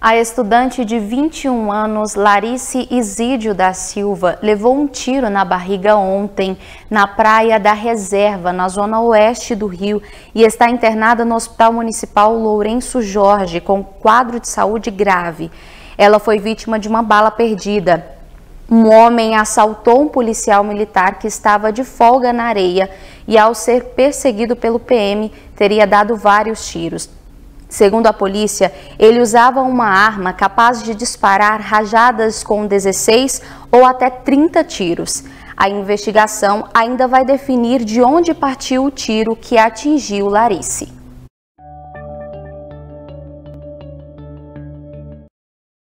A estudante de 21 anos, Larice Isídio da Silva, levou um tiro na barriga ontem, na praia da Reserva, na zona oeste do Rio, e está internada no Hospital Municipal Lourenço Jorge, com quadro de saúde grave. Ela foi vítima de uma bala perdida. Um homem assaltou um policial militar que estava de folga na areia e, ao ser perseguido pelo PM, teria dado vários tiros. Segundo a polícia, ele usava uma arma capaz de disparar rajadas com 16 ou até 30 tiros. A investigação ainda vai definir de onde partiu o tiro que atingiu Larice.